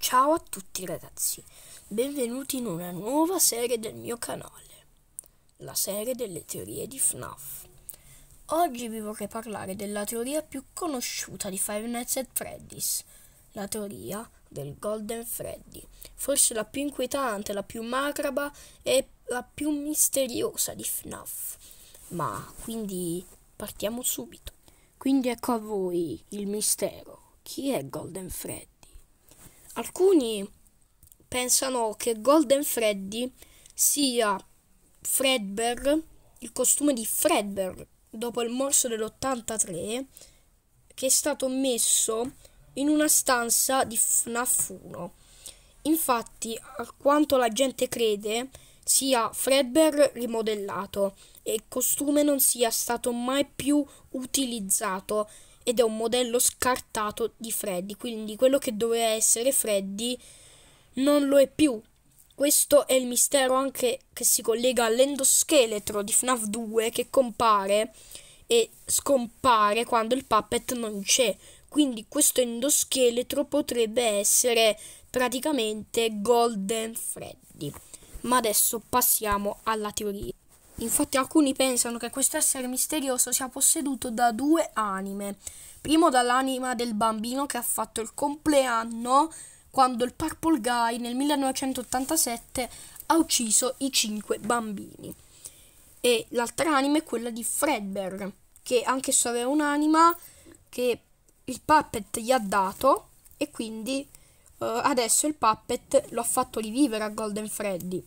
Ciao a tutti ragazzi, benvenuti in una nuova serie del mio canale, la serie delle teorie di FNAF. Oggi vi vorrei parlare della teoria più conosciuta di Five Nights at Freddy's, la teoria del Golden Freddy, forse la più inquietante, la più macraba e la più misteriosa di FNAF. Ma quindi partiamo subito. Quindi ecco a voi il mistero. Chi è Golden Freddy? alcuni pensano che Golden Freddy sia Fredbear, il costume di Fredbear dopo il morso dell'83 che è stato messo in una stanza di FNAF 1. Infatti, a quanto la gente crede, sia Fredbear rimodellato e il costume non sia stato mai più utilizzato ed è un modello scartato di Freddy, quindi quello che doveva essere Freddy non lo è più. Questo è il mistero anche che si collega all'endoscheletro di FNAF 2 che compare e scompare quando il puppet non c'è. Quindi questo endoscheletro potrebbe essere praticamente Golden Freddy. Ma adesso passiamo alla teoria. Infatti alcuni pensano che questo essere misterioso sia posseduto da due anime. Primo dall'anima del bambino che ha fatto il compleanno quando il Purple Guy nel 1987 ha ucciso i cinque bambini. E l'altra anima è quella di Fredbear, che anche se aveva un'anima che il puppet gli ha dato e quindi eh, adesso il puppet lo ha fatto rivivere a Golden Freddy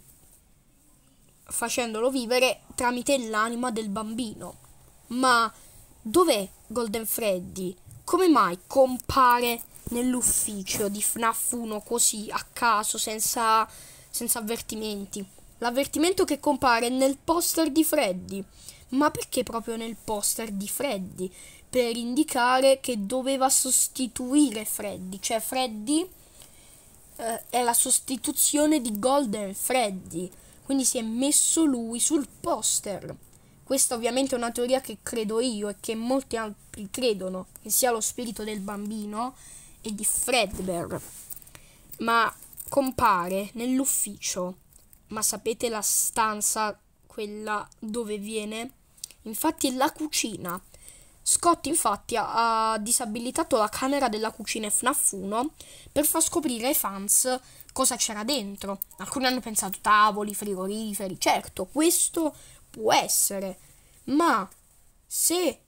facendolo vivere tramite l'anima del bambino. Ma dov'è Golden Freddy? Come mai compare nell'ufficio di FNAF 1 così a caso, senza, senza avvertimenti? L'avvertimento che compare è nel poster di Freddy. Ma perché proprio nel poster di Freddy? Per indicare che doveva sostituire Freddy, cioè Freddy eh, è la sostituzione di Golden Freddy quindi si è messo lui sul poster. Questa ovviamente è una teoria che credo io e che molti altri credono che sia lo spirito del bambino e di Fredbear. Ma compare nell'ufficio. Ma sapete la stanza, quella dove viene? Infatti è la cucina. Scott infatti ha, disabilitato la camera della cucina FNAF 1 per far scoprire ai fans cosa c'era dentro. Alcuni hanno pensato tavoli, frigoriferi, certo, questo può essere, ma se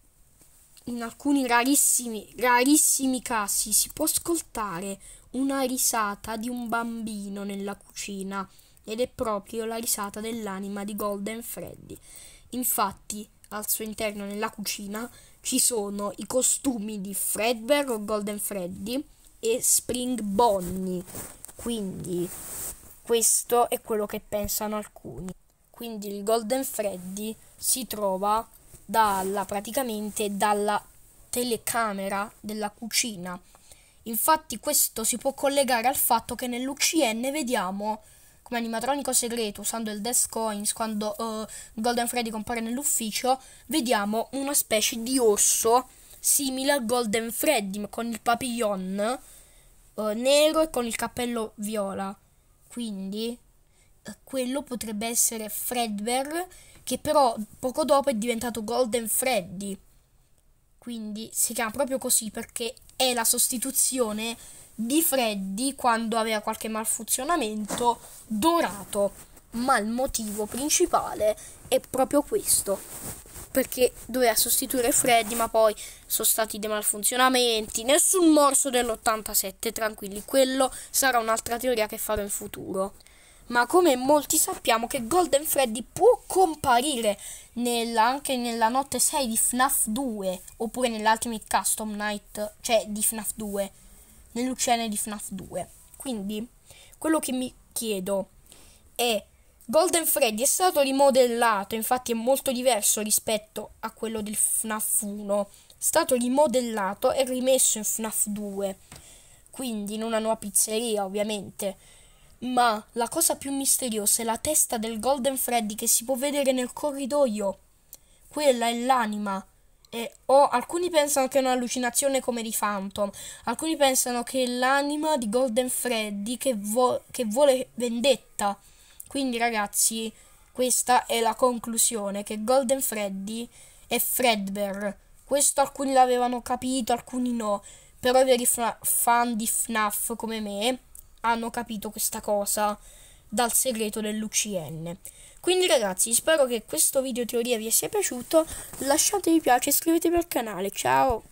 in alcuni rarissimi, rarissimi casi si può ascoltare una risata di un bambino nella cucina ed è proprio la risata dell'anima di Golden Freddy. Infatti, al suo interno nella cucina ci sono i costumi di Fredbear o Golden Freddy e Spring Bonnie. Quindi questo è quello che pensano alcuni. Quindi il Golden Freddy si trova dalla, praticamente dalla telecamera della cucina. Infatti questo si può collegare al fatto che nell'UCN vediamo come animatronico segreto usando il Death Coins quando uh, Golden Freddy compare nell'ufficio, vediamo una specie di orso simile a Golden Freddy con il papillon uh, nero e con il cappello viola. Quindi uh, quello potrebbe essere Fredbear che però poco dopo è diventato Golden Freddy. Quindi si chiama proprio così perché è la sostituzione di Freddy quando aveva qualche malfunzionamento dorato ma il motivo principale è proprio questo perché doveva sostituire Freddy ma poi sono stati dei malfunzionamenti nessun morso dell'87 tranquilli quello sarà un'altra teoria che farò in futuro ma come molti sappiamo che Golden Freddy può comparire nella, anche nella notte 6 di FNAF 2 oppure nell'Ultimate Custom Night, cioè di FNAF 2, nell'uccene di FNAF 2. Quindi quello che mi chiedo è Golden Freddy è stato rimodellato, infatti è molto diverso rispetto a quello del FNAF 1. È stato rimodellato e rimesso in FNAF 2, quindi in una nuova pizzeria ovviamente ma la cosa più misteriosa è la testa del Golden Freddy che si può vedere nel corridoio. Quella è l'anima. E, oh, alcuni pensano che è un'allucinazione come di Phantom, alcuni pensano che è l'anima di Golden Freddy che, vo che vuole vendetta. Quindi ragazzi, questa è la conclusione, che Golden Freddy è Fredbear. Questo alcuni l'avevano capito, alcuni no, però i veri fan di FNAF come me hanno capito questa cosa dal segreto dell'UCN. Quindi ragazzi, spero che questo video teoria vi sia piaciuto, lasciate mi piace, iscrivetevi al canale, ciao!